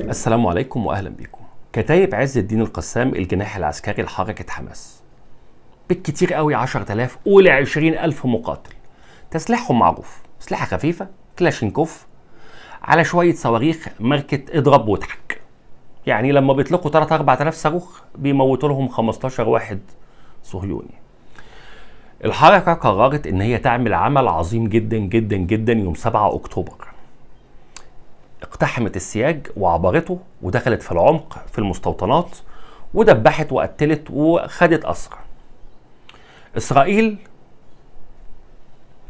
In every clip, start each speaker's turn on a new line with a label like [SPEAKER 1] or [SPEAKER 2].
[SPEAKER 1] السلام عليكم واهلا بيكم. كتايب عز الدين القسام الجناح العسكري لحركه حماس. بالكتير قوي 10000 قول 20000 مقاتل. تسليحهم معروف، اسلحه خفيفه، كلاشينكوف، على شويه صواريخ ماركه اضرب واضحك. يعني لما بيطلقوا 3 4000 صاروخ بيموتوا لهم 15 واحد صهيوني. الحركه قررت ان هي تعمل عمل عظيم جدا جدا جدا يوم 7 اكتوبر. اقتحمت السياج وعبرته ودخلت في العمق في المستوطنات ودبحت وقتلت وخدت أسرى إسرائيل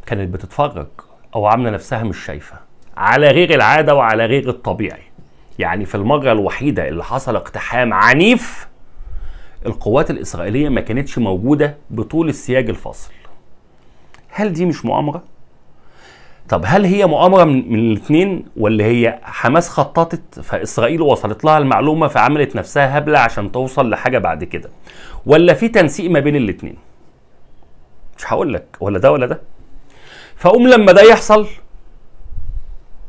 [SPEAKER 1] كانت بتتفرج أو عاملة نفسها مش شايفة على غير العادة وعلى غير الطبيعي يعني في المرة الوحيدة اللي حصل اقتحام عنيف القوات الإسرائيلية ما كانتش موجودة بطول السياج الفاصل هل دي مش مؤامرة؟ طب هل هي مؤامرة من الاثنين ولا هي حماس خططت فإسرائيل وصلت لها المعلومة فعملت نفسها هبلة عشان توصل لحاجة بعد كده ولا في تنسيق ما بين الاثنين مش هقول لك ولا ده ولا ده فقوم لما ده يحصل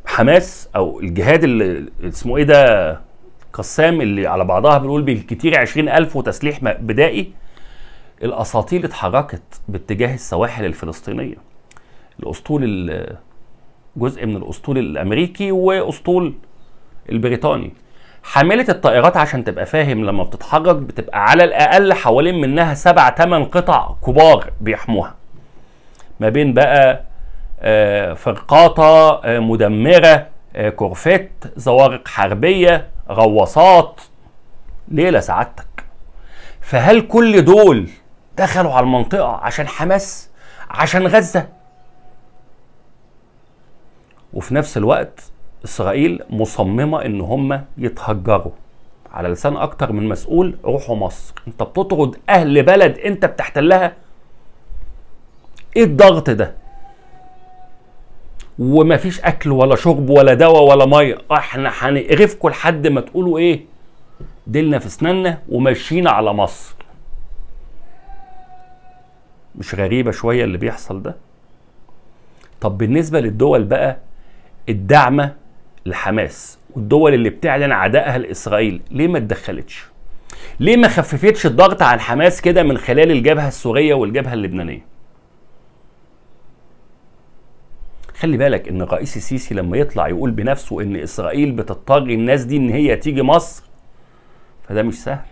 [SPEAKER 1] حماس او الجهاد اللي اسمه ايه ده قسام اللي على بعضها بنقول بالكتير 20000 وتسليح بدائي الاساطيل اتحركت باتجاه السواحل الفلسطينيه الاسطول جزء من الاسطول الامريكي واسطول البريطاني حاملة الطائرات عشان تبقى فاهم لما بتتحرك بتبقى على الأقل حوالين منها سبع تمن قطع كبار بيحموها ما بين بقى آه، فرقاطة آه، مدمرة آه، كورفيت زوارق حربية غواصات ليلة سعادتك فهل كل دول دخلوا على المنطقة عشان حماس عشان غزة وفي نفس الوقت اسرائيل مصممه ان هم يتهجروا على لسان اكتر من مسؤول روحوا مصر انت بتطرد اهل بلد انت بتحتلها ايه الضغط ده ومفيش اكل ولا شرب ولا دواء ولا ميه احنا هنقرفكم لحد ما تقولوا ايه ديلنا في اسناننا وماشيين على مصر مش غريبه شويه اللي بيحصل ده طب بالنسبه للدول بقى الدعم لحماس والدول اللي بتعلن عدائها لاسرائيل ليه ما اتدخلتش؟ ليه ما خففتش الضغط عن حماس كده من خلال الجبهه السوريه والجبهه اللبنانيه؟ خلي بالك ان الرئيس السيسي لما يطلع يقول بنفسه ان اسرائيل بتضطر الناس دي ان هي تيجي مصر فده مش سهل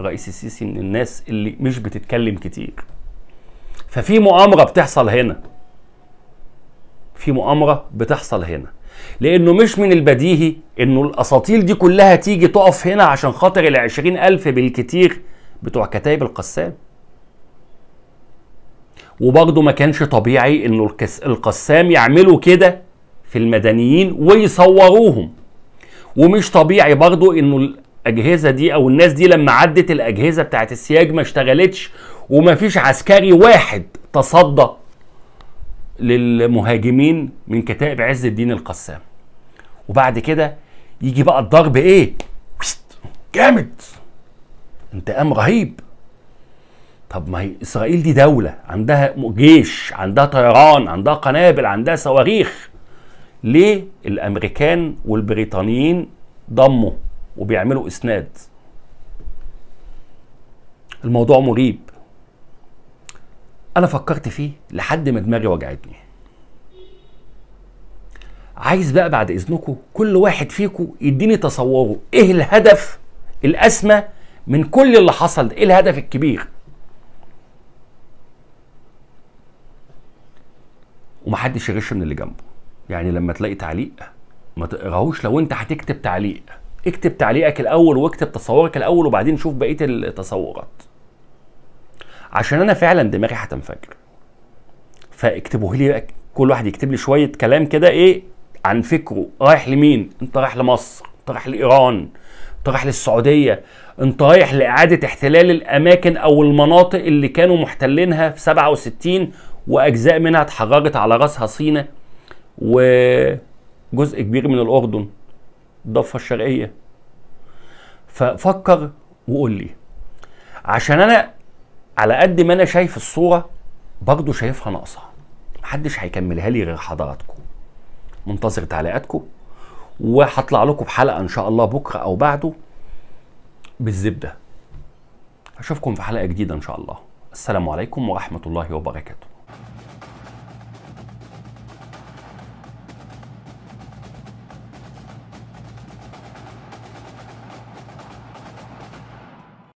[SPEAKER 1] الرئيس السيسي من الناس اللي مش بتتكلم كتير ففي مؤامره بتحصل هنا في مؤامره بتحصل هنا لانه مش من البديهي انه الاساطيل دي كلها تيجي تقف هنا عشان خاطر ال 20000 بالكتير بتوع كتايب القسام وبرضه ما كانش طبيعي انه القسام يعملوا كده في المدنيين ويصوروهم ومش طبيعي برضه انه الاجهزه دي او الناس دي لما عدت الاجهزه بتاعت السياج ما اشتغلتش وما فيش عسكري واحد تصدى للمهاجمين من كتائب عز الدين القسام وبعد كده يجي بقى الضرب ايه جامد انتقام رهيب طب ما هي اسرائيل دي دوله عندها جيش عندها طيران عندها قنابل عندها صواريخ ليه الامريكان والبريطانيين ضموا وبيعملوا اسناد الموضوع مريب انا فكرت فيه لحد ما دماغي وجعتني عايز بقى بعد اذنكم كل واحد فيكم يديني تصوره ايه الهدف الاسمى من كل اللي حصل ايه الهدف الكبير ومحدش يغش من اللي جنبه يعني لما تلاقي تعليق ما تقراهوش لو انت هتكتب تعليق اكتب تعليقك الاول واكتب تصورك الاول وبعدين شوف بقيه التصورات عشان انا فعلا دماغي هتنفجر فاكتبوه لي بقى كل واحد يكتب لي شويه كلام كده ايه عن فكره رايح لمين انت رايح لمصر انت رايح لايران انت رايح للسعوديه انت رايح لاعاده احتلال الاماكن او المناطق اللي كانوا محتلينها في 67 واجزاء منها اتحررت على راسها سينا وجزء كبير من الاردن الضفه الشرقيه ففكر وقول لي عشان انا على قد ما انا شايف الصوره برضه شايفها ناقصه محدش هيكملها لي غير حضراتكم منتظر تعليقاتكم وهطلع لكم بحلقه ان شاء الله بكره او بعده بالزبده اشوفكم في حلقه جديده ان شاء الله السلام عليكم ورحمه الله وبركاته